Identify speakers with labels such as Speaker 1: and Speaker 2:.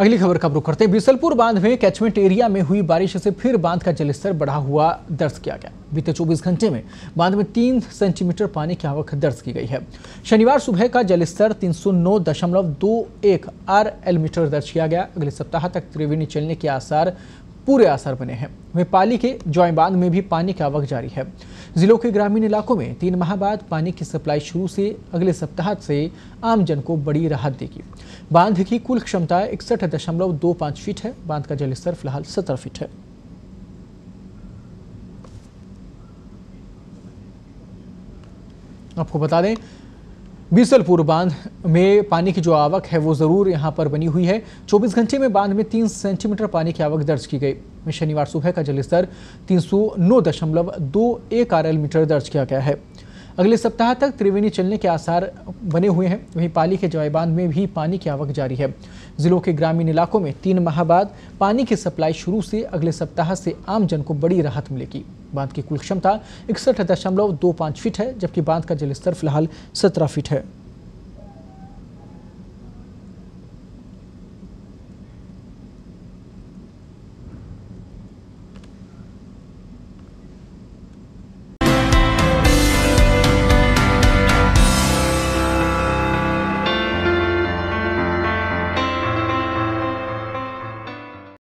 Speaker 1: अगली खबर का रुख करते हैं बीसलपुर बांध में कैचमेंट एरिया में हुई बारिश से फिर बांध का जलस्तर बढ़ा हुआ दर्ज किया गया बीते 24 घंटे में बांध में तीन सेंटीमीटर पानी की आवक दर्ज की गई है शनिवार सुबह का जलस्तर 309.21 आरएल मीटर दर्ज किया गया अगले सप्ताह तक त्रिवेणी चलने के आसार पूरे आसार बने हैं वे पाली के ज्वाइन बांध में भी पानी की आवक जारी है जिलों के ग्रामीण इलाकों में तीन माह बाद पानी की सप्लाई शुरू से अगले सप्ताह से आमजन को बड़ी राहत देगी बांध की कुल क्षमता इकसठ दशमलव दो पांच फीट है बांध का जलस्तर फिलहाल सत्रह फीट है आपको बता दें बीसलपुर बांध में पानी की जो आवक है वो ज़रूर यहाँ पर बनी हुई है 24 घंटे में बांध में 3 सेंटीमीटर पानी की आवक दर्ज की गई शनिवार सुबह का जलस्तर तीन सौ नौ दशमलव दो एक आर मीटर दर्ज किया गया है अगले सप्ताह तक त्रिवेणी चलने के आसार बने हुए हैं वहीं पाली के जवाई बांध में भी पानी की आवक जारी है जिलों के ग्रामीण इलाकों में तीन माह बाद पानी की सप्लाई शुरू से अगले सप्ताह से आमजन को बड़ी राहत मिलेगी बांध की कुल क्षमता इकसठ फीट है जबकि बांध का जलस्तर फिलहाल सत्रह फीट है